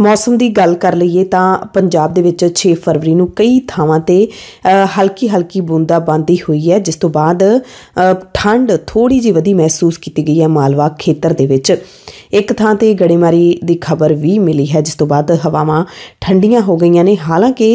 ਮੌਸਮ ਦੀ ਗੱਲ ਕਰ ਲਈਏ ਤਾਂ ਪੰਜਾਬ ਦੇ ਵਿੱਚ 6 ਫਰਵਰੀ ਨੂੰ ਕਈ ਥਾਵਾਂ ਤੇ ਹਲਕੀ ਹਲਕੀ ਬੂੰਦਾਬਾਂਦੀ ਹੋਈ ਹੈ ਜਿਸ ਤੋਂ ਬਾਅਦ ਠੰਡ ਥੋੜੀ ਜਿਹੀ ਵਧੀ ਮਹਿਸੂਸ ਕੀਤੀ ਗਈ ਹੈ ਮਾਲਵਾ ਖੇਤਰ ਦੇ ਵਿੱਚ ਇੱਕ ਥਾਂ ਤੇ ਗੜੇਮਾਰੀ ਦੀ ਖਬਰ ਵੀ ਮਿਲੀ ਹੈ ਜਿਸ ਤੋਂ ਬਾਅਦ ਹਵਾਵਾਂ ਠੰਡੀਆਂ ਹੋ ਗਈਆਂ ਨੇ ਹਾਲਾਂਕਿ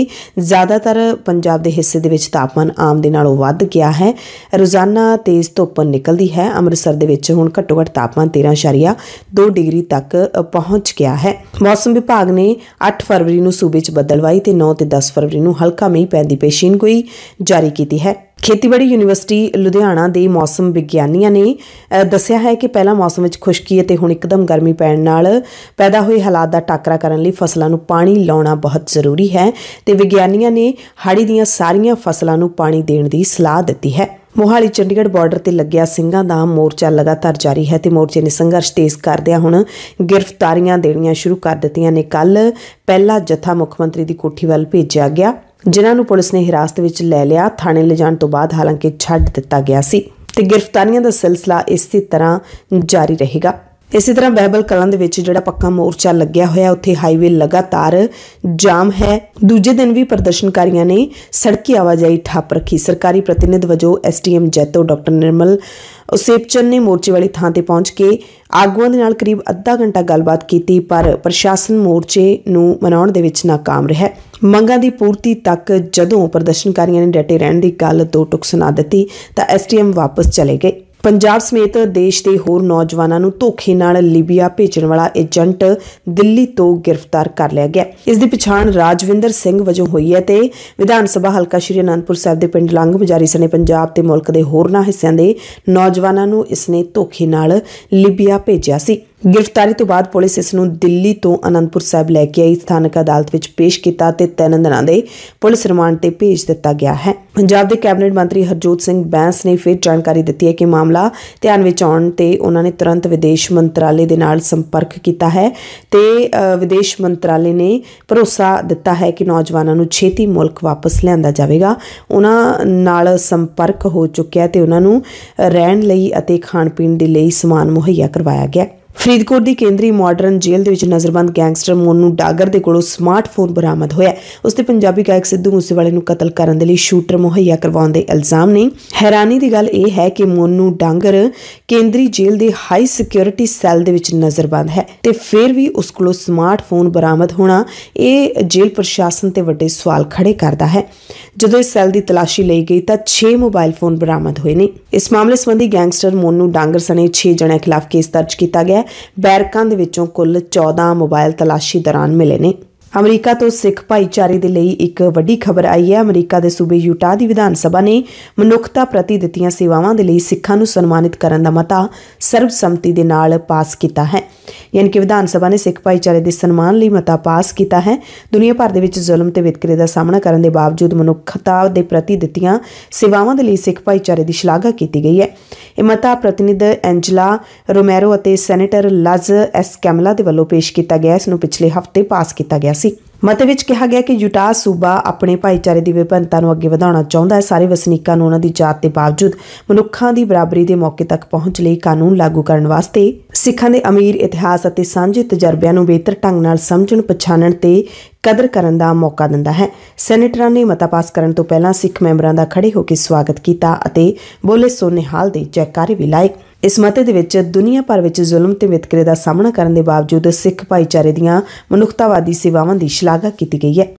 ਜ਼ਿਆਦਾਤਰ ਪੰਜਾਬ ਦੇ ਹਿੱਸੇ ਦੇ ਵਿੱਚ ਤਾਪਮਾਨ ਆਮ ਦੇ ਨਾਲੋਂ ਵੱਧ ਗਿਆ ਹੈ ਰੋਜ਼ਾਨਾ ਤੇਜ਼ ਧੁੱਪ ਨਿਕਲਦੀ ਹੈ ਅੰਮ੍ਰਿਤਸਰ ਦੇ ਵਿੱਚ ਹੁਣ ਘੱਟੋ ਘੱਟ ਤਾਪਮਾਨ 13.2 ਡਿਗਰੀ ਤੱਕ ਪਹੁੰਚ ਗਿਆ ਹੈ ਮੌਸਮ ਵਿਭਾਗ ਨੇ 8 ਫਰਵਰੀ ਨੂੰ ਸੂਬੇ 'ਚ ਬਦਲਵਾਈ ਤੇ 9 ਤੇ 10 ਫਰਵਰੀ ਨੂੰ ਹਲਕਾ ਮੀਂਹ ਪੈਣ ਦੀ ਪੇਸ਼ੀਨਗੋਈ ਜਾਰੀ ਕੀਤੀ ਹੈ ਖੇਤੀਬਾੜੀ ਯੂਨੀਵਰਸਿਟੀ ਲੁਧਿਆਣਾ ਦੇ ਮੌਸਮ ਵਿਗਿਆਨੀਆਂ ਨੇ ਦੱਸਿਆ ਹੈ ਕਿ ਪਹਿਲਾਂ ਮੌਸਮ ਵਿੱਚ ਖੁਸ਼ਕੀ ਅਤੇ ਹੁਣ ਇੱਕਦਮ ਗਰਮੀ ਪੈਣ ਨਾਲ ਪੈਦਾ ਹੋਏ ਹਾਲਾਤ ਦਾ ਟਾਕਰਾ ਕਰਨ ਲਈ ਫਸਲਾਂ ਨੂੰ ਪਾਣੀ ਲਾਉਣਾ ਬਹੁਤ ਜ਼ਰੂਰੀ ਹੈ ਤੇ ਵਿਗਿਆਨੀਆਂ ਨੇ ਹਾੜੀ ਦੀਆਂ ਸਾਰੀਆਂ ਫਸਲਾਂ ਨੂੰ ਪਾਣੀ ਦੇਣ ਦੀ ਸਲਾਹ ਦਿੱਤੀ ਹੈ ਮੋਹਾਲੀ ਚੰਡੀਗੜ੍ਹ ਬਾਰਡਰ ਤੇ ਲੱਗਿਆ ਸਿੰਘਾਂ ਦਾ ਮੋਰਚਾ ਲਗਾਤਾਰ ਜਾਰੀ ਹੈ ਤੇ ਮੋਰਚੇ ਨੇ ਸੰਘਰਸ਼ ਤੇਜ਼ ਕਰਦਿਆਂ ਹੁਣ ਗ੍ਰਿਫਤਾਰੀਆਂ ਦੇਣੀਆਂ ਸ਼ੁਰੂ ਕਰ ਦਿੱਤੀਆਂ ਨੇ ਕੱਲ ਪਹਿਲਾ ਜਥਾ ਮੁੱਖ ਮੰਤਰੀ ਦੀ ਕੋਠੀ ਵੱਲ ਭੇਜਿਆ ਗਿਆ ਜਿਨ੍ਹਾਂ ਨੂੰ ਪੁਲਿਸ ਨੇ ਹਿਰਾਸਤ ਵਿੱਚ ਲੈ ਲਿਆ ਥਾਣੇ ਲਿਜਾਣ ਤੋਂ ਬਾਅਦ ਹਾਲਾਂਕਿ ਛੱਡ ਦਿੱਤਾ ਗਿਆ ਸੀ ਤੇ ਗ੍ਰਿਫਤਾਰੀਆਂ ਦਾ ਸਿਲਸਿਲਾ ਇਸੇ ਤਰ੍ਹਾਂ ਜਾਰੀ ਰਹੇਗਾ ਇਸੇ ਤਰ੍ਹਾਂ ਬਹਿਬਲ ਕਲਾਂ ਦੇ ਵਿੱਚ ਜਿਹੜਾ ਪੱਕਾ ਮੋਰਚਾ ਲੱਗਿਆ ਹੋਇਆ ਉੱਥੇ ਹਾਈਵੇ ਲਗਾਤਾਰ ਜਾਮ ਹੈ ਦੂਜੇ ਦਿਨ ਵੀ ਪ੍ਰਦਰਸ਼ਨਕਾਰੀਆਂ ਨੇ ਸੜਕੀ ਆਵਾਜਾਈ ਠੱਪ ਰੱਖੀ ਸਰਕਾਰੀ ਪ੍ਰਤੀਨਿਧ ਵਜੋਂ ਐਸਟੀਐਮ ਜੈਤੋ ਡਾਕਟਰ ਨਿਰਮਲ ਉਸੇਪਚਨ ਨੇ ਮੋਰਚੇ ਵਾਲੀ ਥਾਂ ਤੇ ਪਹੁੰਚ ਕੇ ਆਗੂਆਂ ਦੇ ਨਾਲ ਕਰੀਬ ਅੱਧਾ ਘੰਟਾ ਗੱਲਬਾਤ ਕੀਤੀ ਪਰ ਪ੍ਰਸ਼ਾਸਨ ਮੋਰਚੇ ਨੂੰ ਮਨਾਉਣ ਦੇ ਵਿੱਚ ناکਾਮ ਰਿਹਾ ਮੰਗਾਂ ਦੀ ਪੂਰਤੀ ਤੱਕ ਜਦੋਂ ਪ੍ਰਦਰਸ਼ਨਕਾਰੀਆਂ ਨੇ ਡਟੇ ਰਹਿਣ ਦੀ ਗੱਲ ਦੋ ਟੁਕ ਸੁਣਾ ਦਿੱਤੀ ਤਾਂ ਐਸਟੀਐਮ ਵਾਪਸ ਚਲੇ ਗਏ ਪੰਜਾਬ ਸਮੇਤ ਦੇਸ਼ ਦੇ ਹੋਰ ਨੌਜਵਾਨਾਂ ਨੂੰ ਧੋਖੇ ਨਾਲ ਲੀਬੀਆ ਭੇਜਣ ਵਾਲਾ ਏਜੰਟ ਦਿੱਲੀ ਤੋਂ ਗ੍ਰਿਫਤਾਰ ਕਰ ਲਿਆ ਗਿਆ ਇਸ ਦੀ ਪਛਾਣ ਰਾਜਵਿੰਦਰ ਸਿੰਘ ਵਜੋਂ ਹੋਈ ਹੈ ਤੇ ਵਿਧਾਨ ਸਭਾ ਹਲਕਾ ਸ਼੍ਰੀ ਅਨੰਦਪੁਰ ਸਾਹਿਬ ਦੇ ਪਿੰਡ ਲੰਗ ਬਜਾਰੀ ਸਨੇ ਪੰਜਾਬ ਤੇ ਮੁਲਕ ਦੇ ਹੋਰਨਾਂ ਹਿੱਸਿਆਂ ਦੇ ਨੌਜਵਾਨਾਂ ਨੂੰ ਇਸ ਨੇ ਧੋਖੇ ਨਾਲ ਲੀਬੀਆ ਭੇਜਿਆ ਸੀ ਗ੍ਰਿਫਤਾਰੀ ਤੋਂ ਬਾਅਦ ਪੁਲਿਸ ਇਸ ਨੂੰ ਦਿੱਲੀ ਤੋਂ ਅਨੰਦਪੁਰ ਸਾਹਿਬ ਲੈ ਕੇ ਆਈ ਸਥਾਨਕ ਅਦਾਲਤ ਵਿੱਚ ਪੇਸ਼ ਕੀਤਾ ਤੇ ਤਿੰਨ ਦਿਨਾਂ ਦੇ ਪੁਲਿਸ ਰਿਮਾਂਡ ਤੇ ਭੇਜ ਦਿੱਤਾ ਗਿਆ ਹੈ ਪੰਜਾਬ ਦੇ ਕੈਬਨਿਟ ਮੰਤਰੀ ਹਰਜੋਤ ਸਿੰਘ ਬੈਂਸ ਨੇ ਫਿਰ ਜਾਣਕਾਰੀ ਦਿੱਤੀ ਹੈ ਕਿ ਮਾਮਲਾ ਧਿਆਨ ਵਿੱਚ ਆਉਣ ਤੇ ਉਹਨਾਂ ਨੇ ਤੁਰੰਤ ਵਿਦੇਸ਼ ਮੰਤਰਾਲੇ ਦੇ ਨਾਲ ਸੰਪਰਕ ਕੀਤਾ ਹੈ ਤੇ ਵਿਦੇਸ਼ ਮੰਤਰਾਲੇ ਨੇ ਭਰੋਸਾ ਦਿੱਤਾ ਹੈ ਕਿ ਨੌਜਵਾਨਾਂ ਨੂੰ ਛੇਤੀ ਮੁਲਕ ਵਾਪਸ ਲਿਆਂਦਾ ਜਾਵੇਗਾ ਉਹਨਾਂ ਨਾਲ ਸੰਪਰਕ ਹੋ ਚੁੱਕਿਆ ਤੇ ਉਹਨਾਂ ਨੂੰ ਰਹਿਣ ਲਈ ਅਤੇ ਖਾਣ ਪੀਣ ਦੇ ਲਈ ਸਮਾਨ ਮੁਹੱਈਆ ਕਰਵਾਇਆ ਗਿਆ ਫਰੀਦਕੋਟ ਦੀ ਕੇਂਦਰੀ ਮਾਡਰਨ ਜੇਲ੍ਹ ਦੇ ਵਿੱਚ ਨਜ਼ਰਬੰਦ ਗੈਂਗਸਟਰ ਮੋਨੂ ਡਾਗਰ ਦੇ ਕੋਲੋਂ ਸਮਾਰਟਫੋਨ ਬਰਾਮਦ ਹੋਇਆ ਉਸ ਤੇ ਪੰਜਾਬੀ ਗਾਇਕ ਸਿੱਧੂ ਮੂਸੇਵਾਲੇ ਨੂੰ ਕਤਲ ਕਰਨ ਦੇ ਲਈ ਸ਼ੂਟਰ ਮੁਹੱਈਆ ਕਰਵਾਉਣ ਦੇ ਇਲਜ਼ਾਮ ਨੇ ਹੈਰਾਨੀ ਦੀ ਗੱਲ ਇਹ ਹੈ ਕਿ ਮੋਨੂ ਡਾਂਗਰ ਕੇਂਦਰੀ ਜੇਲ੍ਹ ਦੇ ਹਾਈ ਸਿਕਿਉਰਿਟੀ ਸੈੱਲ ਦੇ ਵਿੱਚ ਨਜ਼ਰਬੰਦ ਹੈ ਤੇ ਫਿਰ ਵੀ ਉਸ ਕੋਲੋਂ ਸਮਾਰਟਫੋਨ ਬਰਾਮਦ ਹੋਣਾ ਇਹ ਜੇਲ੍ਹ ਪ੍ਰਸ਼ਾਸਨ ਤੇ ਵੱਡੇ ਸਵਾਲ ਖੜੇ ਕਰਦਾ ਹੈ ਜਦੋਂ ਇਸ ਸੈੱਲ ਦੀ ਤਲਾਸ਼ੀ ਲਈ ਗਈ ਤਾਂ 6 ਮੋਬਾਈਲ ਫੋਨ ਬਰਾਮਦ ਹੋਏ ਨੇ ਇਸ ਮਾਮਲੇ ਸੰਬੰਧੀ ਗੈਂਗਸਟਰ ਮੋਨੂ ਡਾਂਗਰ ਸਣੇ 6 ਜਣਿਆਂ ਖਿਲਾਫ ਕੇਸ ਦਰਜ ਕੀਤਾ ਗਿਆ ਬੈਰਕਾਂ ਦੇ ਵਿੱਚੋਂ ਕੁੱਲ 14 ਮੋਬਾਈਲ ਤਲਾਸ਼ੀ ਦੌਰਾਨ ਮਿਲੇ ਨੇ ਅਮਰੀਕਾ ਤੋਂ ਸਿੱਖ ਭਾਈਚਾਰੇ ਦੇ ਲਈ ਇੱਕ ਵੱਡੀ ਖਬਰ ਆਈ ਹੈ ਅਮਰੀਕਾ ਦੇ ਸੂਬੇ ਯੂਟਾ ਦੀ ਵਿਧਾਨ ਸਭਾ ਨੇ ਮਨੁੱਖਤਾ ਪ੍ਰਤੀ ਦਿੱਤੀਆਂ ਸੇਵਾਵਾਂ ਦੇ ਲਈ ਸਿੱਖਾਂ ਨੂੰ ਸਨਮਾਨਿਤ ਕਰਨ ਦਾ ਮਤਾ ਸਰਬਸੰਮਤੀ ਦੇ ਨਾਲ ਪਾਸ ਕੀਤਾ ਹੈ ਯਾਨੀ ਕਿ ਵਿਧਾਨ ਸਭਾ ਨੇ ਸਿੱਖ ਭਾਈਚਾਰੇ ਦੇ ਸਨਮਾਨ ਲਈ ਮਤਾ ਪਾਸ ਕੀਤਾ ਹੈ ਦੁਨੀਆ ਭਰ ਦੇ ਵਿੱਚ ਜ਼ੁਲਮ ਤੇ ਵਿਤਕਰੇ ਦਾ ਸਾਹਮਣਾ ਕਰਨ ਦੇ ਬਾਵਜੂਦ ਮਨੁੱਖਤਾ ਦੇ ਪ੍ਰਤੀ ਦਿੱਤੀਆਂ ਸੇਵਾਵਾਂ ਦੇ ਲਈ ਸਿੱਖ ਭਾਈਚਾਰੇ ਦੀ ਸ਼ਲਾਘਾ ਕੀਤੀ ਗਈ ਹੈ ਇਮਤਾ ਮਤਾ ਪ੍ਰਤੀਨਿਧ ਐਂਜਲਾ ਰੋਮੈਰੋ ਅਤੇ ਸੈਨੇਟਰ ਲਜ਼ ਐਸ ਕੈਮਲਾ ਦੇ ਵੱਲੋਂ ਪੇਸ਼ ਕੀਤਾ ਗਿਆ ਇਸ ਨੂੰ ਪਿਛਲੇ ਹਫ਼ਤੇ ਪਾਸ ਕੀਤਾ ਗਿਆ ਸੀ ਮਤੇ ਵਿੱਚ ਕਿਹਾ ਗਿਆ ਕਿ ਯੂਟਾ ਸੂਬਾ ਆਪਣੇ ਭਾਈਚਾਰੇ ਦੀ ਵਿਭਿੰਨਤਾ ਨੂੰ ਅੱਗੇ ਵਧਾਉਣਾ ਚਾਹੁੰਦਾ ਹੈ ਸਾਰੇ ਵਸਨੀਕਾਂ ਨੂੰ ਉਹਨਾਂ ਦੀ ਜਾਤ ਦੇ ਬਾਵਜੂਦ ਮਨੁੱਖਾਂ ਦੀ ਬਰਾਬਰੀ ਦੇ ਮੌਕੇ ਤੱਕ ਪਹੁੰਚ ਲਈ ਕਾਨੂੰਨ ਲਾਗੂ ਕਰਨ ਵਾਸਤੇ ਸਿੱਖਾਂ ਦੇ ਅਮੀਰ ਇਤਿਹਾਸ ਅਤੇ ਸਾਂਝੇ ਤਜਰਬਿਆਂ ਨੂੰ ਬਿਹਤਰ ਢੰਗ ਨਾਲ ਸਮਝਣ ਪਛਾਣਨ ਤੇ ਕਦਰ ਕਰਨ ਦਾ ਮੌਕਾ ਦਿੰਦਾ ਹੈ ਸੈਨੇਟਰਾਂ ਨੇ ਮਤਾ ਪਾਸ ਕਰਨ ਤੋਂ ਪਹਿਲਾਂ ਸਿੱਖ ਮੈਂਬਰਾਂ ਦਾ ਖੜੇ ਹੋ ਕੇ ਸਵਾਗਤ ਕੀਤਾ ਅਤੇ ਬੋਲੇ ਸੋਨੇਹਾਲ ਦੇ ਜੈਕਾਰੇ ਵੀ ਲਾਏ ਇਸ ਮਤੇ ਦੇ ਵਿੱਚ ਦੁਨੀਆ ਭਰ ਵਿੱਚ ਜ਼ੁਲਮ ਤੇ ਵਿਤਕਰੇ ਦਾ ਸਾਹਮਣਾ ਕਰਨ ਦੇ ਬਾਵਜੂਦ ਸਿੱਖ ਭਾਈਚਾਰੇ ਦੀਆਂ ਮਨੁੱਖਤਾਵਾਦੀ ਸੇਵਾਵਾਂ ਦੀ ਸ਼ਲਾਘਾ ਕੀਤੀ ਗਈ ਹੈ